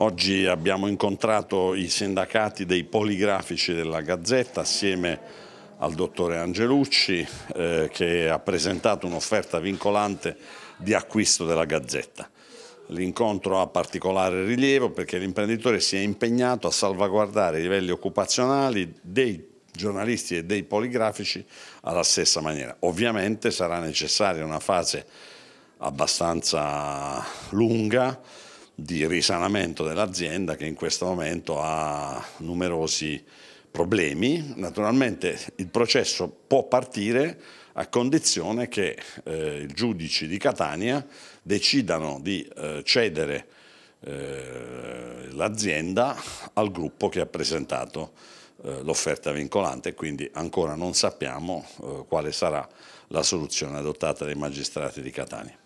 Oggi abbiamo incontrato i sindacati dei poligrafici della Gazzetta assieme al dottore Angelucci eh, che ha presentato un'offerta vincolante di acquisto della Gazzetta. L'incontro ha particolare rilievo perché l'imprenditore si è impegnato a salvaguardare i livelli occupazionali dei giornalisti e dei poligrafici alla stessa maniera. Ovviamente sarà necessaria una fase abbastanza lunga di risanamento dell'azienda che in questo momento ha numerosi problemi. Naturalmente il processo può partire a condizione che eh, i giudici di Catania decidano di eh, cedere eh, l'azienda al gruppo che ha presentato eh, l'offerta vincolante, quindi ancora non sappiamo eh, quale sarà la soluzione adottata dai magistrati di Catania.